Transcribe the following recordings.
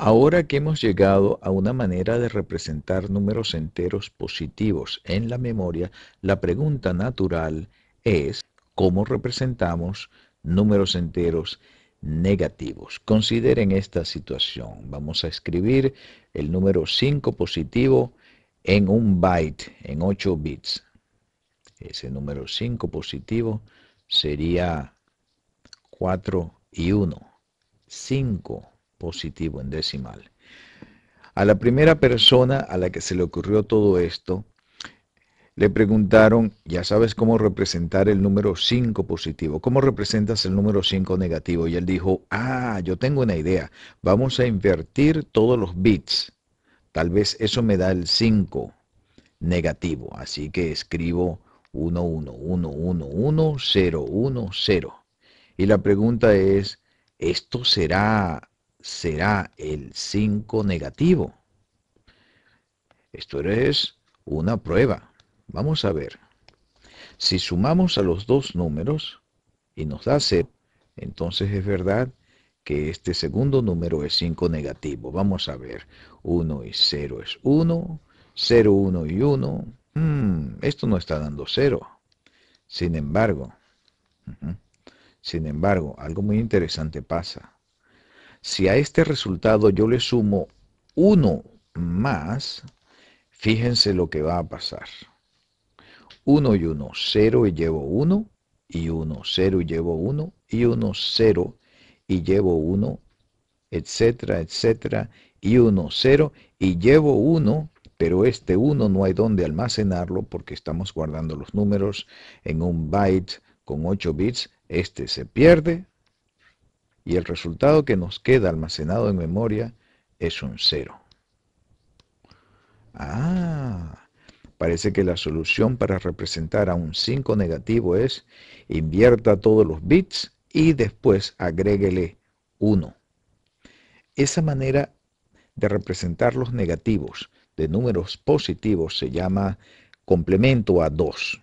Ahora que hemos llegado a una manera de representar números enteros positivos en la memoria, la pregunta natural es cómo representamos números enteros negativos. Consideren esta situación. Vamos a escribir el número 5 positivo en un byte, en 8 bits. Ese número 5 positivo sería 4 y 1. 5 positivo en decimal. A la primera persona a la que se le ocurrió todo esto, le preguntaron, ya sabes cómo representar el número 5 positivo, ¿cómo representas el número 5 negativo? Y él dijo, ah, yo tengo una idea, vamos a invertir todos los bits, tal vez eso me da el 5 negativo, así que escribo 1, 1, 1, 1, 1, 0, 1, 0. Y la pregunta es, ¿esto será será el 5 negativo. Esto es una prueba. Vamos a ver. Si sumamos a los dos números y nos da 0, entonces es verdad que este segundo número es 5 negativo. Vamos a ver. 1 y 0 es 1. 0, 1 y 1. Hmm, esto no está dando 0. Sin embargo, sin embargo, algo muy interesante pasa. Si a este resultado yo le sumo 1 más, fíjense lo que va a pasar. 1 y 1, 0 y llevo 1, y 1, 0 y llevo 1, y 1, 0 y llevo 1, etcétera, etcétera, y 1, 0 y llevo 1, pero este 1 no hay dónde almacenarlo porque estamos guardando los números en un byte con 8 bits, este se pierde, y el resultado que nos queda almacenado en memoria es un cero. Ah, parece que la solución para representar a un 5 negativo es invierta todos los bits y después agréguele 1. Esa manera de representar los negativos de números positivos se llama complemento a 2.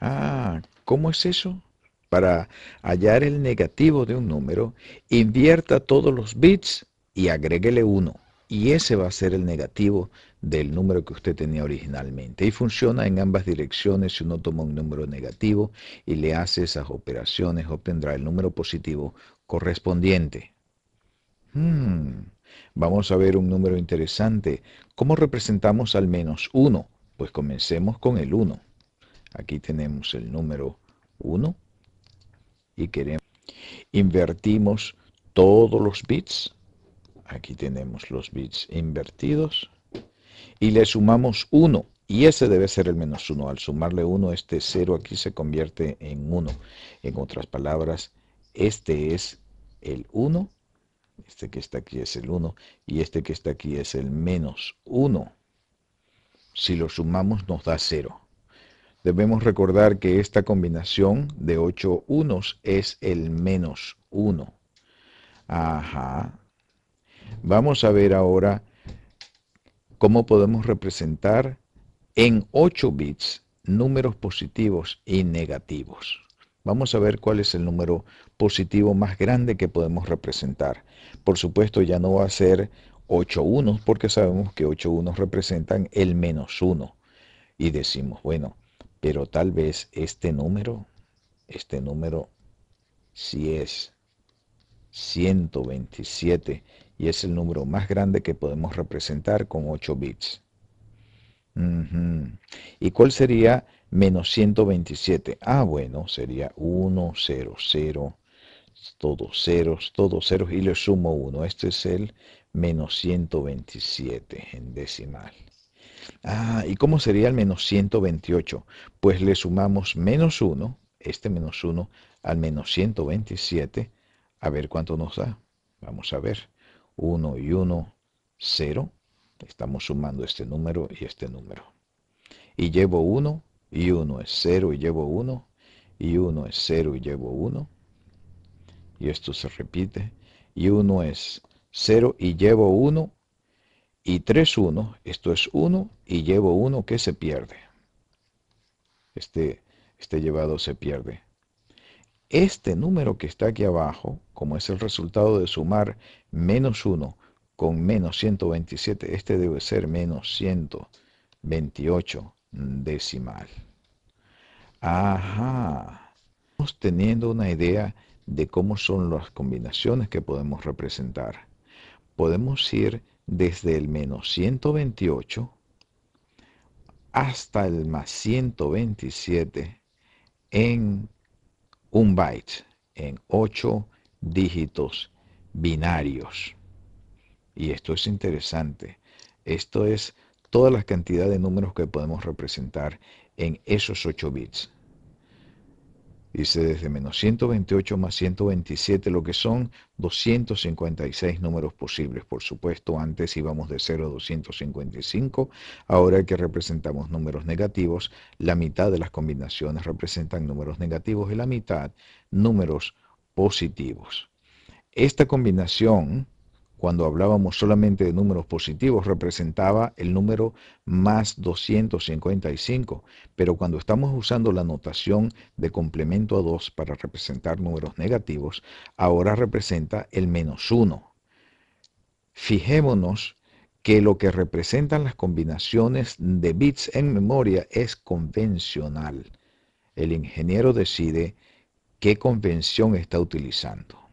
Ah, ¿cómo es eso? Para hallar el negativo de un número, invierta todos los bits y agréguele 1. Y ese va a ser el negativo del número que usted tenía originalmente. Y funciona en ambas direcciones. Si uno toma un número negativo y le hace esas operaciones, obtendrá el número positivo correspondiente. Hmm. Vamos a ver un número interesante. ¿Cómo representamos al menos 1? Pues comencemos con el 1. Aquí tenemos el número 1 y queremos, invertimos todos los bits, aquí tenemos los bits invertidos, y le sumamos 1, y ese debe ser el menos 1. Al sumarle 1, este 0 aquí se convierte en 1. En otras palabras, este es el 1, este que está aquí es el 1, y este que está aquí es el menos 1. Si lo sumamos nos da 0. Debemos recordar que esta combinación de ocho unos es el menos uno. Ajá. Vamos a ver ahora cómo podemos representar en 8 bits números positivos y negativos. Vamos a ver cuál es el número positivo más grande que podemos representar. Por supuesto ya no va a ser 8 unos porque sabemos que 8 unos representan el menos 1. Y decimos, bueno, pero tal vez este número, este número sí es 127 y es el número más grande que podemos representar con 8 bits. ¿Y cuál sería menos 127? Ah, bueno, sería 1, 0, 0, todos ceros, todos ceros y le sumo 1. Este es el menos 127 en decimal. Ah, ¿y cómo sería el menos 128? Pues le sumamos menos 1, este menos 1, al menos 127, a ver cuánto nos da. Vamos a ver. 1 y 1, 0. Estamos sumando este número y este número. Y llevo 1, y 1 es 0 y llevo 1, y 1 es 0 y llevo 1. Y esto se repite. Y 1 es 0 y llevo 1 y 3, 1, esto es 1 y llevo 1 que se pierde. Este, este llevado se pierde. Este número que está aquí abajo, como es el resultado de sumar menos 1 con menos 127, este debe ser menos 128 decimal. Ajá. Estamos teniendo una idea de cómo son las combinaciones que podemos representar. Podemos ir desde el menos 128 hasta el más 127 en un byte, en 8 dígitos binarios. Y esto es interesante. Esto es toda la cantidad de números que podemos representar en esos 8 bits. Dice desde menos 128 más 127, lo que son 256 números posibles. Por supuesto, antes íbamos de 0 a 255. Ahora que representamos números negativos, la mitad de las combinaciones representan números negativos y la mitad números positivos. Esta combinación cuando hablábamos solamente de números positivos, representaba el número más 255, pero cuando estamos usando la notación de complemento a 2 para representar números negativos, ahora representa el menos 1. Fijémonos que lo que representan las combinaciones de bits en memoria es convencional. El ingeniero decide qué convención está utilizando.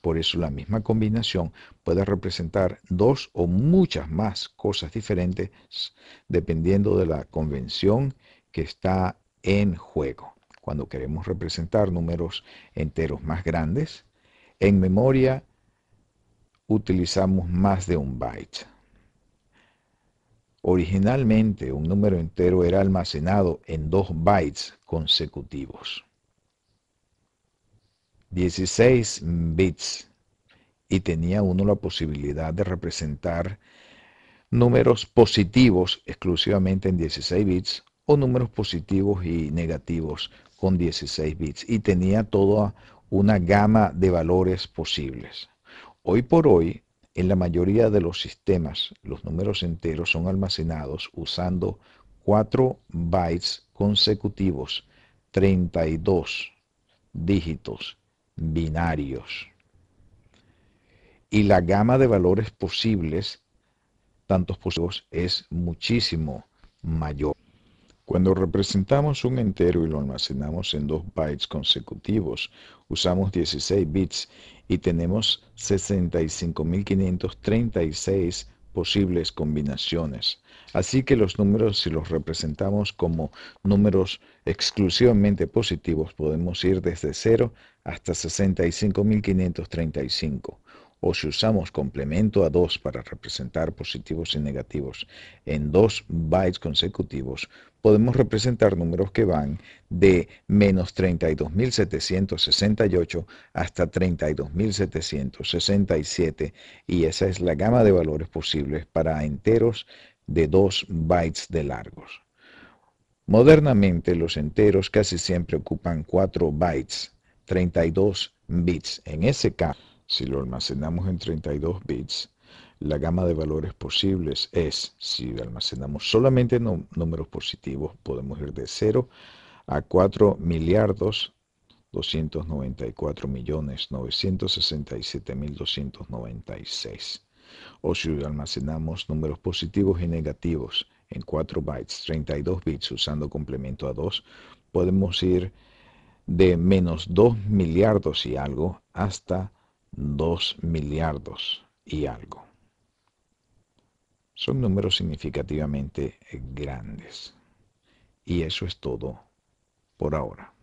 Por eso la misma combinación puede representar dos o muchas más cosas diferentes dependiendo de la convención que está en juego. Cuando queremos representar números enteros más grandes, en memoria utilizamos más de un byte. Originalmente un número entero era almacenado en dos bytes consecutivos. 16 bits y tenía uno la posibilidad de representar números positivos exclusivamente en 16 bits o números positivos y negativos con 16 bits y tenía toda una gama de valores posibles. Hoy por hoy, en la mayoría de los sistemas, los números enteros son almacenados usando 4 bytes consecutivos, 32 dígitos binarios. Y la gama de valores posibles, tantos posibles, es muchísimo mayor. Cuando representamos un entero y lo almacenamos en dos bytes consecutivos, usamos 16 bits y tenemos 65.536 posibles combinaciones. Así que los números, si los representamos como números exclusivamente positivos, podemos ir desde 0 hasta 65.535 o si usamos complemento a 2 para representar positivos y negativos en dos bytes consecutivos, podemos representar números que van de menos 32.768 hasta 32.767 y esa es la gama de valores posibles para enteros de 2 bytes de largos. Modernamente los enteros casi siempre ocupan 4 bytes, 32 bits. En ese caso, si lo almacenamos en 32 bits, la gama de valores posibles es, si almacenamos solamente números positivos, podemos ir de 0 a 4 294 O si almacenamos números positivos y negativos en 4 bytes, 32 bits usando complemento a 2, podemos ir de menos 2 miliardos y algo hasta Dos miliardos y algo. Son números significativamente grandes. Y eso es todo por ahora.